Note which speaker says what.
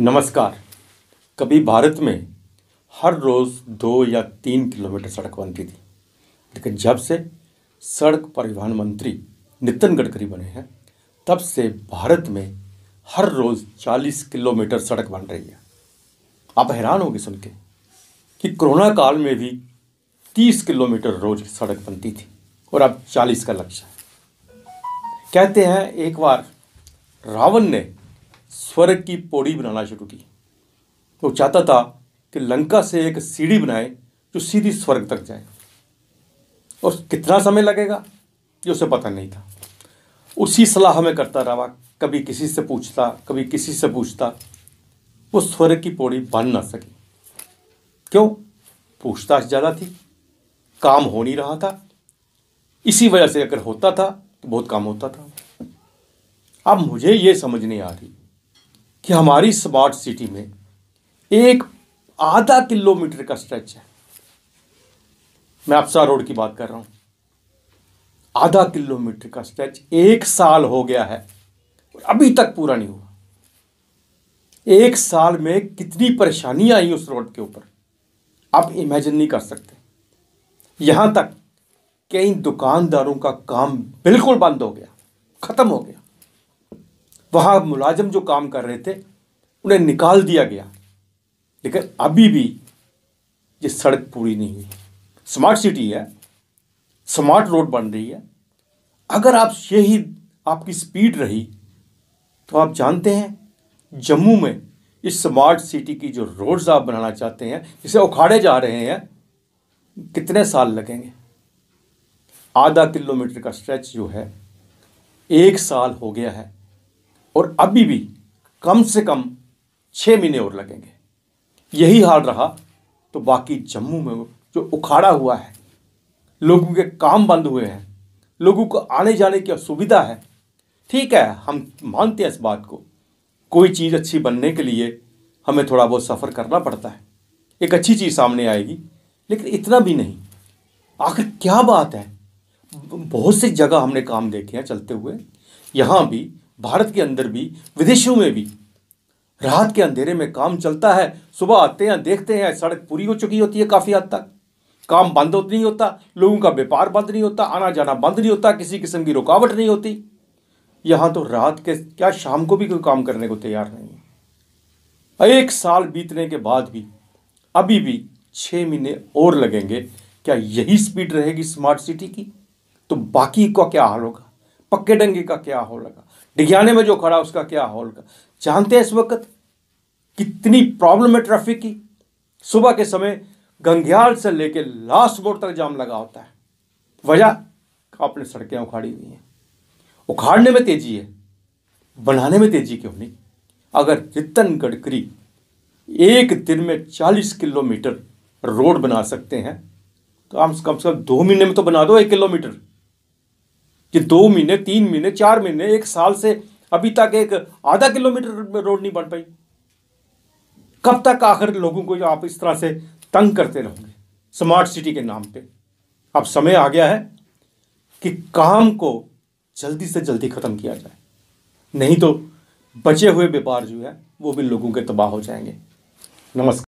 Speaker 1: नमस्कार कभी भारत में हर रोज़ दो या तीन किलोमीटर सड़क बनती थी लेकिन जब से सड़क परिवहन मंत्री नितिन गडकरी बने हैं तब से भारत में हर रोज़ चालीस किलोमीटर सड़क बन रही है आप हैरान होंगे सुन के कि कोरोना काल में भी तीस किलोमीटर रोज सड़क बनती थी और अब चालीस का लक्ष्य है कहते हैं एक बार रावण ने स्वर्ग की पौड़ी बनाना शुरू की तो वो तो चाहता था कि लंका से एक सीढ़ी बनाए जो सीधी स्वर्ग तक जाए और कितना समय लगेगा ये उसे पता नहीं था उसी सलाह में करता रहा कभी किसी से पूछता कभी किसी से पूछता वो स्वर्ग की पौड़ी बांध ना सकी क्यों पूछताछ ज़्यादा थी काम हो नहीं रहा था इसी वजह से अगर होता था तो बहुत काम होता था अब मुझे ये समझ नहीं आ रही कि हमारी स्मार्ट सिटी में एक आधा किलोमीटर का स्ट्रेच है मैं आपसा रोड की बात कर रहा हूं आधा किलोमीटर का स्ट्रेच एक साल हो गया है और अभी तक पूरा नहीं हुआ एक साल में कितनी परेशानियां आई उस रोड के ऊपर आप इमेजिन नहीं कर सकते यहां तक कई दुकानदारों का काम बिल्कुल बंद हो गया ख़त्म हो गया वहाँ मुलाजम जो काम कर रहे थे उन्हें निकाल दिया गया लेकिन अभी भी ये सड़क पूरी नहीं हुई स्मार्ट सिटी है स्मार्ट रोड बन रही है अगर आप यही आपकी स्पीड रही तो आप जानते हैं जम्मू में इस स्मार्ट सिटी की जो रोड्स आप बनाना चाहते हैं जिसे उखाड़े जा रहे हैं कितने साल लगेंगे आधा किलोमीटर का स्ट्रेच जो है एक साल हो गया है और अभी भी कम से कम छः महीने और लगेंगे यही हाल रहा तो बाकी जम्मू में जो उखाड़ा हुआ है लोगों के काम बंद हुए हैं लोगों को आने जाने की असुविधा है ठीक है हम मानते हैं इस बात को कोई चीज़ अच्छी बनने के लिए हमें थोड़ा बहुत सफ़र करना पड़ता है एक अच्छी चीज़ सामने आएगी लेकिन इतना भी नहीं आखिर क्या बात है बहुत सी जगह हमने काम देखे हैं चलते हुए यहाँ भी भारत के अंदर भी विदेशों में भी रात के अंधेरे में काम चलता है सुबह आते हैं देखते हैं सड़क पूरी हो चुकी होती है काफ़ी हद तक काम बंद नहीं होता लोगों का व्यापार बंद नहीं होता आना जाना बंद नहीं होता किसी किस्म की रुकावट नहीं होती यहाँ तो रात के क्या शाम को भी कोई काम करने को तैयार नहीं है एक साल बीतने के बाद भी अभी भी छः महीने और लगेंगे क्या यही स्पीड रहेगी स्मार्ट सिटी की तो बाकी का क्या हाल होगा पक्के डंगे का क्या हाल होगा डिग्याने में जो खड़ा उसका क्या हॉल का जानते हैं इस वक्त कितनी प्रॉब्लम है ट्रैफिक की सुबह के समय गंग्याल से लेके लास्ट बोर्ड तक जाम लगा होता है वजह आपने सड़कें उखाड़ी हुई हैं उखाड़ने में तेजी है बनाने में तेजी क्यों नहीं अगर रितन गडकरी एक दिन में चालीस किलोमीटर रोड बना सकते हैं तो हम कम से कम दो महीने में तो बना दो एक किलोमीटर कि दो महीने तीन महीने चार महीने एक साल से अभी तक एक आधा किलोमीटर रोड नहीं बन पाई कब तक आखिर लोगों को आप इस तरह से तंग करते रहोगे स्मार्ट सिटी के नाम पे अब समय आ गया है कि काम को जल्दी से जल्दी ख़त्म किया जाए नहीं तो बचे हुए व्यापार जो है वो भी लोगों के तबाह हो जाएंगे नमस्कार